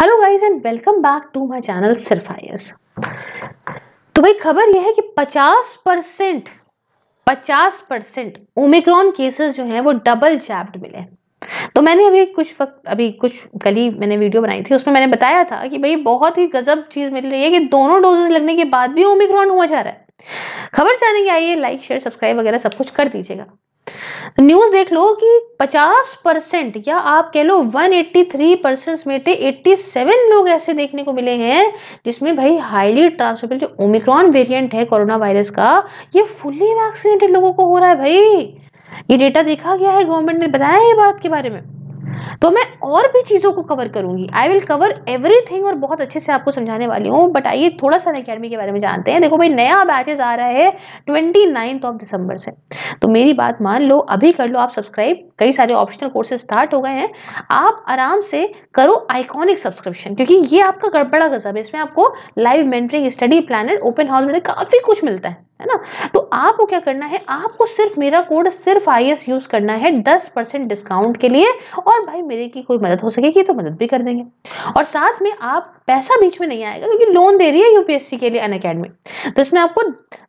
Hello guys and welcome back to my channel सिर्फ IAS तो भाई खबर यह है कि 50 परसेंट पचास परसेंट ओमिक्रॉन केसेस जो हैं वो डबल जैप्ड मिले तो मैंने अभी कुछ वक्त अभी कुछ गली मैंने वीडियो बनाई थी उसमें मैंने बताया था कि भाई बहुत ही गजब चीज़ मिल रही है कि दोनों डोजेज लगने के बाद भी ओमिक्रॉन हुआ जा रहा है खबर जाने के आइए लाइक शेयर सब्सक्राइब वगैरह सब कुछ कर दीजिएगा न्यूज देख लो कि 50 परसेंट या आप कह लो 183 परसेंट में एट्टी 87 लोग ऐसे देखने को मिले हैं जिसमें भाई हाईली ट्रांसफेबल जो ओमिक्रॉन वेरिएंट है कोरोना वायरस का ये फुल्ली वैक्सीनेटेड लोगों को हो रहा है भाई ये डेटा देखा गया है गवर्नमेंट ने बताया ये बात के बारे में तो मैं और भी चीज़ों को कवर करूँगी आई विल कवर एवरीथिंग और बहुत अच्छे से आपको समझाने वाली हूँ बट आइए थोड़ा सा अकेडमी के बारे में जानते हैं देखो भाई नया बैचेज आ रहा है ट्वेंटी नाइन्थ ऑफ दिसंबर से तो मेरी बात मान लो अभी कर लो आप सब्सक्राइब कई सारे ऑप्शनल कोर्सेज स्टार्ट हो गए हैं आप आराम से करो आइकॉनिक सब्सक्रिप्शन क्योंकि ये आपका गड़बड़ा गजब है इसमें आपको live mentoring study planner open house में काफ़ी कुछ मिलता है है ना तो आपको क्या करना है आपको सिर्फ मेरा कोड सिर्फ आई यूज़ करना है दस परसेंट डिस्काउंट के लिए और भाई मेरे की कोई मदद हो सकेगी तो मदद भी कर देंगे और साथ में आप पैसा बीच में नहीं आएगा क्योंकि लोन दे रही है यूपीएससी के लिए अन अकेडमी तो इसमें आपको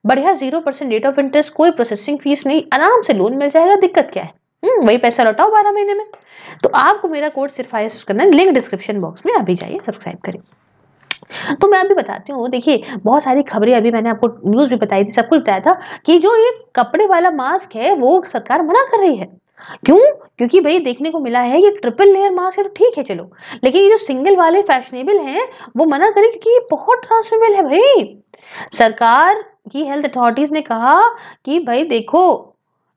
बढ़िया zero percent rate of interest कोई प्रोसेसिंग फीस नहीं आराम से लोन मिल जाएगा दिक्कत क्या है हम्म, वही पैसा लौटाओ बारह महीने में तो आपको मेरा कोड सिर्फ आई करना है लिंक डिस्क्रिप्शन बॉक्स में अभी जाइए सब्सक्राइब करें तो मैं अभी बताती हूँ देखिए बहुत सारी खबरें अभी मैंने आपको न्यूज़ भी बताई थी सब कुछ बताया था कि जो ये कपड़े वाला मास्क है वो सरकार मना कर रही है क्यों क्योंकि भाई देखने को मिला है ये ट्रिपल लेयर मास्क है तो ठीक है चलो लेकिन ये जो सिंगल वाले फैशनेबल हैं वो मना करें क्योंकि ये बहुत ट्रांसफेबल है भाई सरकार की हेल्थ अथॉरिटीज ने कहा कि भाई देखो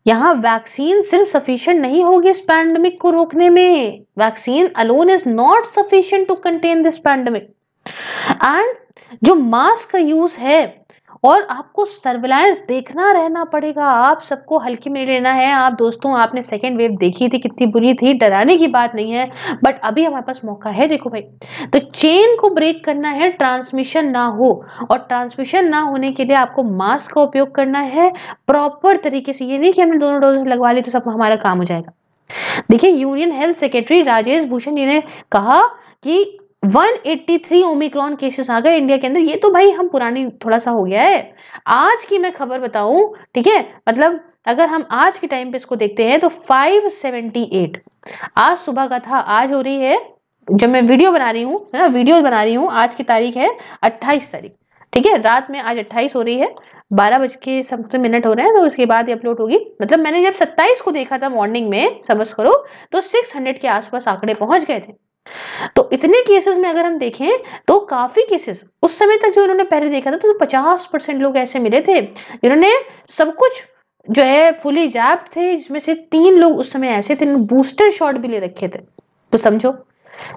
यहाँ वैक्सीन सिर्फ सफिशियंट नहीं होगी इस पैंडमिक को रोकने में vaccine alone is not sufficient to contain this pandemic and जो मास्क का यूज है और आपको सर्विलांस देखना रहना पड़ेगा आप सबको हल्की में लेना है आप दोस्तों आपने सेकेंड वेव देखी थी कितनी बुरी थी डराने की बात नहीं है बट अभी हमारे पास मौका है देखो भाई तो चेन को ब्रेक करना है ट्रांसमिशन ना हो और ट्रांसमिशन ना होने के लिए आपको मास्क का उपयोग करना है प्रॉपर तरीके से ये नहीं कि हमने दोनों डोज लगवा ली तो सब हमारा काम हो जाएगा देखिए union health secretary Rajesh Bhushan ji ने कहा कि 183 ओमिक्रॉन केसेस आ गए इंडिया के अंदर ये तो भाई हम पुरानी थोड़ा सा हो गया है आज की मैं खबर बताऊं ठीक है मतलब अगर हम आज के टाइम पे इसको देखते हैं तो 578 आज सुबह का था आज हो रही है जब मैं वीडियो बना रही हूँ है ना वीडियो बना रही हूँ आज की तारीख है अट्ठाईस तारीख ठीक है रात में आज अट्ठाईस हो रही है बारह बज के समथिंग मिनट हो रहे हैं तो उसके बाद ये अपलोड होगी मतलब मैंने जब सत्ताईस को देखा था मॉर्निंग में समझ करो तो सिक्स हंड्रेड के आसपास आंकड़े पहुंच गए थे तो इतने केसेस में अगर हम देखें तो काफ़ी केसेस उस समय तक जो इन्होंने पहले देखा था तो पचास परसेंट लोग ऐसे मिले थे जिन्होंने सब कुछ जो है फुली जैप थे जिसमें से तीन लोग उस समय ऐसे थे बूस्टर शॉट भी ले रखे थे तो समझो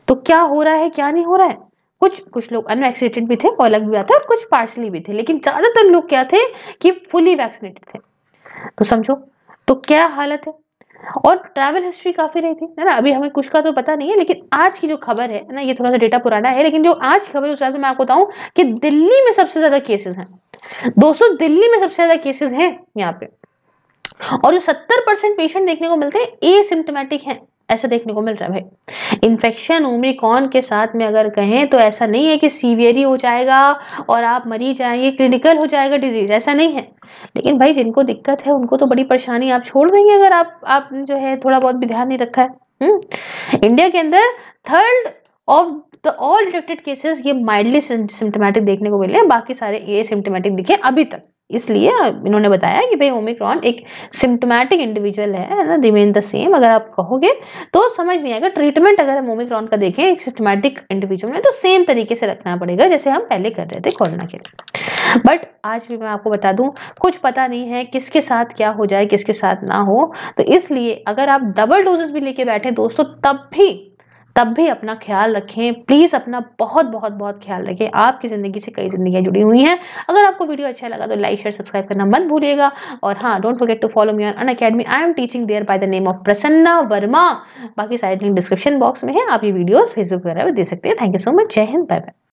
तो क्या हो रहा है क्या नहीं हो रहा है कुछ कुछ लोग अनवैक्सीनेटेड भी थे और अलग भी आते और कुछ पार्सली भी थे लेकिन ज़्यादातर लोग क्या थे कि फुली वैक्सीनेटेड थे तो समझो तो क्या हालत है और ट्रैवल हिस्ट्री काफी रही थी है ना अभी हमें कुछ का तो पता नहीं है लेकिन आज की जो खबर है ना ये थोड़ा सा डेटा पुराना है लेकिन जो आज खबर है उस हिसाब से मैं आपको बताऊं कि दिल्ली में सबसे ज्यादा केसेस हैं दोस्तों दिल्ली में सबसे ज्यादा केसेस हैं यहाँ पे और जो सत्तर परसेंट पेशेंट देखने को मिलते हैं एसिम्टोमेटिक हैं ऐसा देखने को मिल रहा है भाई इन्फेक्शन ओमिक्रॉन के साथ में अगर कहें तो ऐसा नहीं है कि सीवियर ही हो जाएगा और आप मरी जाएंगे क्लिनिकल हो जाएगा डिजीज़ ऐसा नहीं है लेकिन भाई जिनको दिक्कत है उनको तो बड़ी परेशानी आप छोड़ देंगे अगर आप आप जो है थोड़ा बहुत भी ध्यान नहीं रखा है हुँ? हम्म। इंडिया के अंदर third of the all detected cases ये माइल्डली सिम्टोमेटिक देखने को मिले बाकी सारे ये सिम्टोमेटिक दिखे अभी तक इसलिए इन्होंने बताया कि भाई ओमिक्रॉन एक सिम्टोमेटिक इंडिविजुअल है ना रिमेन द सेम अगर आप कहोगे तो समझ नहीं आएगा ट्रीटमेंट अगर हम ओमिक्रॉन का देखें एक सिस्टमैटिक इंडिविजुअल में तो सेम तरीके से रखना पड़ेगा जैसे हम पहले कर रहे थे कोरोना के लिए बट आज भी मैं आपको बता दूं कुछ पता नहीं है किसके साथ क्या हो जाए किसके साथ ना हो तो इसलिए अगर आप डबल डोजेस भी लेके बैठे दोस्तों तब भी तब भी अपना ख्याल रखें प्लीज़ अपना बहुत बहुत बहुत ख्याल रखें आपकी ज़िंदगी से कई जिंदगियां जुड़ी हुई हैं अगर आपको वीडियो अच्छा लगा तो लाइक शेयर सब्सक्राइब करना मत भूलिएगा और हाँ don't forget to follow me on Unacademy I am teaching there by the name of Prasanna Verma बाकी साइड लिंक डिस्क्रिप्शन बॉक्स में है आप ये वीडियोज़ फेसबुक वगैरह पर दे सकते हैं थैंक यू सो मच जय हिंद बाय बाय